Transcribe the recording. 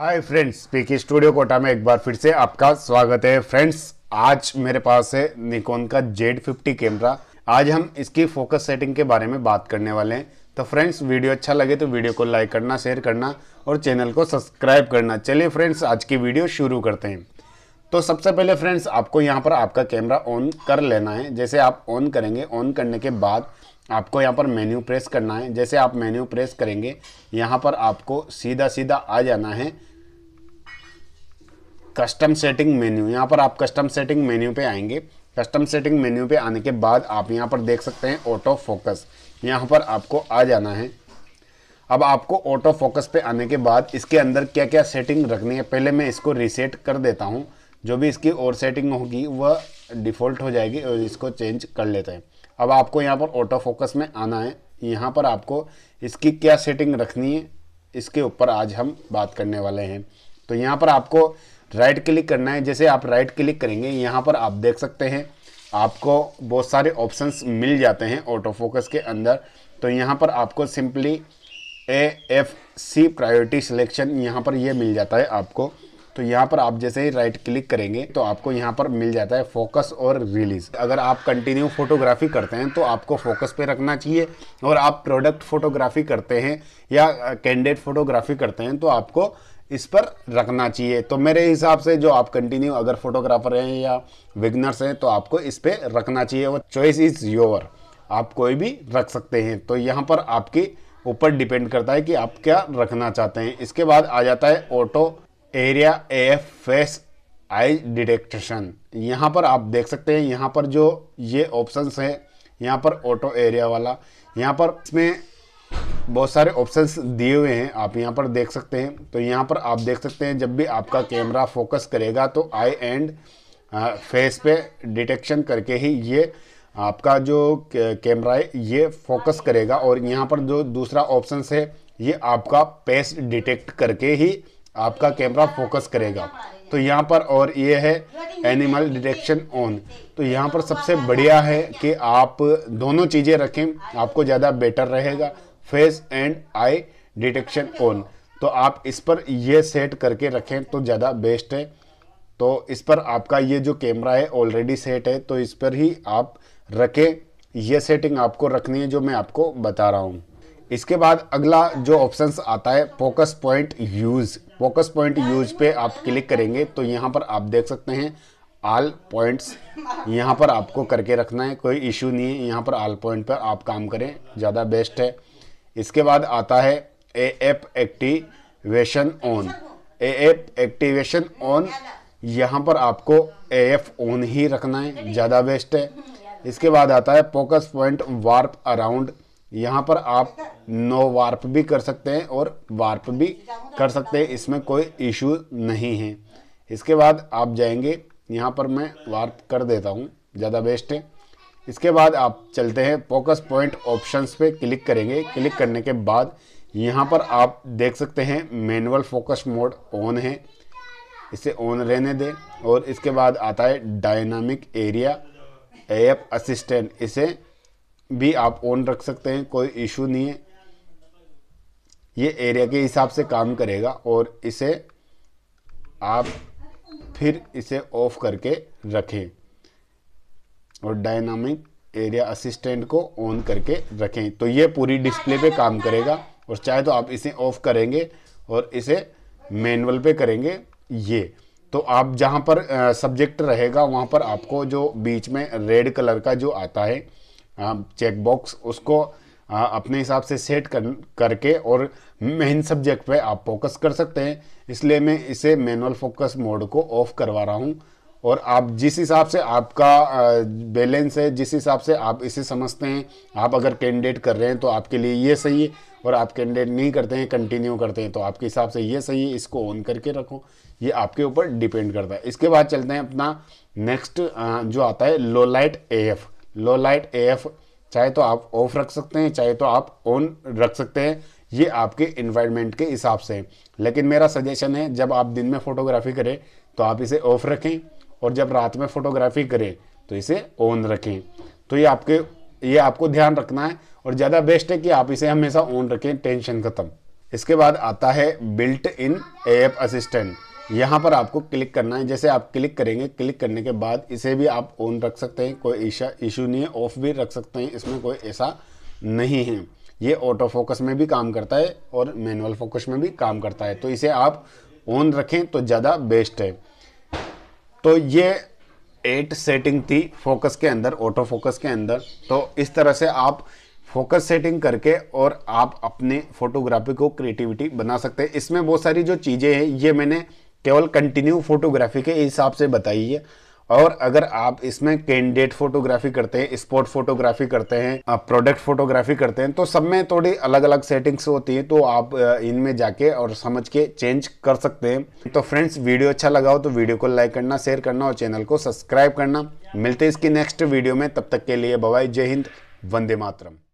हाय friends पीकी studio Kota में एक बार फिर से आपका स्वागत है फ्रेंड्स आज मेरे पास है निकोन का जेड फिफ्टी कैमरा आज हम इसकी फोकस सेटिंग के बारे में बात करने वाले हैं तो फ्रेंड्स वीडियो अच्छा लगे तो वीडियो को लाइक करना शेयर करना और चैनल को सब्सक्राइब करना चलिए फ्रेंड्स आज की वीडियो शुरू करते हैं तो सबसे पहले फ्रेंड्स आपको यहाँ पर आपका कैमरा ऑन कर लेना है जैसे आप ऑन करेंगे ऑन करने के बाद आपको यहाँ पर मेन्यू प्रेस करना है जैसे आप मेन्यू प्रेस करेंगे यहाँ पर आपको सीधा सीधा आ जाना है कस्टम सेटिंग मेन्यू यहाँ पर आप कस्टम सेटिंग मेन्यू पे आएंगे कस्टम सेटिंग मेन्यू पे आने के बाद आप यहाँ पर देख सकते हैं ऑटो फोकस यहाँ पर आपको आ जाना है अब आपको ऑटो फोकस पे आने के बाद इसके अंदर क्या क्या सेटिंग रखनी है पहले मैं इसको रीसेट कर देता हूँ जो भी इसकी और सेटिंग होगी वह डिफ़ॉल्ट हो जाएगी और इसको चेंज कर लेते हैं अब आपको यहाँ पर ऑटो फोकस में आना है यहाँ पर आपको इसकी क्या सेटिंग रखनी है इसके ऊपर आज हम बात करने वाले हैं तो यहाँ पर आपको राइट क्लिक करना है जैसे आप राइट क्लिक करेंगे यहाँ पर आप देख सकते हैं आपको बहुत सारे ऑप्शंस मिल जाते हैं ऑटो फोकस के अंदर तो यहाँ पर आपको simply A F C priority selection यहाँ पर ये मिल जाता है आपको तो यहाँ पर आप जैसे ही राइट क्लिक करेंगे तो आपको यहाँ पर मिल जाता है फोकस और रिलीज अगर आप कंटिन्यू फोटोग्राफी करते हैं तो आपको फोकस पे रखना चाहिए और आप प्रोडक्ट फोटोग्राफी करते हैं या कैंडिडेट फोटोग्राफी करते हैं तो आपको इस पर रखना चाहिए तो मेरे हिसाब से जो आप कंटिन्यू अगर फोटोग्राफर हैं या विगनर्स हैं तो आपको इस पर रखना चाहिए वो चॉइस इज़ योर आप कोई भी रख सकते हैं तो यहाँ पर आपके ऊपर डिपेंड करता है कि आप क्या रखना चाहते हैं इसके बाद आ जाता है auto area F face eye detection यहाँ पर आप देख सकते हैं यहाँ पर जो ये ऑप्शंस हैं यहाँ पर ऑटो एरिया वाला यहाँ पर इसमें बहुत सारे ऑप्शंस दिए हुए हैं आप यहाँ पर देख सकते हैं तो यहाँ पर आप देख सकते हैं जब भी आपका कैमरा फोकस करेगा तो आई एंड फेस पे डिटेक्शन करके ही ये आपका जो कैमरा है ये फोकस करेगा और यहाँ पर जो दूसरा ऑप्शन है ये आपका पेस डिटेक्ट करके ही आपका कैमरा फोकस करेगा तो यहाँ पर और ये है एनिमल डिटेक्शन ऑन तो यहाँ पर सबसे बढ़िया है कि आप दोनों चीज़ें रखें आपको ज़्यादा बेटर रहेगा face and eye detection on तो आप इस पर ये सेट करके रखें तो ज़्यादा बेस्ट है तो इस पर आपका ये जो कैमरा है ऑलरेडी सेट है तो इस पर ही आप रखें ये सेटिंग आपको रखनी है जो मैं आपको बता रहा हूँ इसके बाद अगला जो ऑप्शंस आता है focus point use focus point use पे आप क्लिक करेंगे तो यहाँ पर आप देख सकते हैं आल पॉइंट्स यहाँ पर आपको करके रखना है कोई इश्यू नहीं है यहाँ पर आल पॉइंट पर आप काम करें ज़्यादा बेस्ट है इसके बाद आता है A app activation on A app activation on यहाँ पर आपको ए एफ ऑन ही रखना है ज़्यादा बेस्ट है इसके बाद आता है फोकस पॉइंट वार्प अराउंड यहाँ पर आप नो वार्प भी कर सकते हैं और वार्प भी कर सकते हैं इसमें कोई इशू नहीं है इसके बाद आप जाएंगे यहाँ पर मैं वार्प कर देता हूँ ज़्यादा बेस्ट है इसके बाद आप चलते हैं फोकस पॉइंट ऑप्शंस पे क्लिक करेंगे क्लिक करने के बाद यहाँ पर आप देख सकते हैं मैनुअल फोकस मोड ऑन है इसे ऑन रहने दें और इसके बाद आता है डायनामिक एरिया एप असिस्टेंट इसे भी आप ऑन रख सकते हैं कोई इशू नहीं है ये एरिया के हिसाब से काम करेगा और इसे आप फिर इसे ऑफ करके रखें और डायनामिक एरिया असिस्टेंट को ऑन करके रखें तो ये पूरी डिस्प्ले पे काम करेगा और चाहे तो आप इसे ऑफ करेंगे और इसे मैनुअल पे करेंगे ये तो आप जहाँ पर सब्जेक्ट रहेगा वहाँ पर आपको जो बीच में रेड कलर का जो आता है चेकबॉक्स उसको अपने हिसाब से सेट कर करके और मेन सब्जेक्ट पे आप फोकस कर सकते हैं इसलिए मैं इसे मैनुअल फोकस मोड को ऑफ करवा रहा हूँ और आप जिस हिसाब से आपका बैलेंस है जिस हिसाब से आप इसे समझते हैं आप अगर कैंडिडेट कर रहे हैं तो आपके लिए ये सही है और आप कैंडिडेट नहीं करते हैं कंटिन्यू करते हैं तो आपके हिसाब से ये सही है इसको ऑन करके रखो ये आपके ऊपर डिपेंड करता है इसके बाद चलते हैं अपना नेक्स्ट जो आता है low light A F low light A F चाहे तो आप ऑफ रख सकते हैं चाहे तो आप ऑन रख सकते हैं ये आपके इन्वायरमेंट के हिसाब से है लेकिन मेरा सजेशन है जब आप दिन में फोटोग्राफी करें तो आप इसे ऑफ रखें और जब रात में फोटोग्राफी करें तो इसे ऑन रखें तो ये आपके ये आपको ध्यान रखना है और ज़्यादा बेस्ट है कि आप इसे हमेशा ऑन रखें टेंशन ख़त्म इसके बाद आता है बिल्ट इन एप असिस्टेंट यहाँ पर आपको क्लिक करना है जैसे आप क्लिक करेंगे क्लिक करने के बाद इसे भी आप ऑन रख सकते हैं कोई ईशा इशू नहीं है ऑफ भी रख सकते हैं इसमें कोई ऐसा नहीं है ये ऑटो फोकस में भी काम करता है और मैनुअल फोकस में भी काम करता है तो इसे आप ऑन रखें तो ज़्यादा बेस्ट है तो ये एट सेटिंग थी फोकस के अंदर ऑटो फोकस के अंदर तो इस तरह से आप फोकस सेटिंग करके और आप अपने फोटोग्राफी को क्रिएटिविटी बना सकते हैं इसमें बहुत सारी जो चीज़ें हैं ये मैंने केवल कंटिन्यू फोटोग्राफी के हिसाब से बताई है और अगर आप इसमें कैंडिडेट फोटोग्राफी करते हैं स्पॉट फोटोग्राफी करते हैं प्रोडक्ट फोटोग्राफी करते हैं तो सब में थोड़ी अलग अलग सेटिंग्स होती है तो आप इनमें जाके और समझ के चेंज कर सकते हैं तो फ्रेंड्स वीडियो अच्छा लगा हो तो वीडियो को लाइक करना शेयर करना और चैनल को सब्सक्राइब करना मिलते इसकी नेक्स्ट वीडियो में तब तक के लिए बवाई जय हिंद वंदे मातरम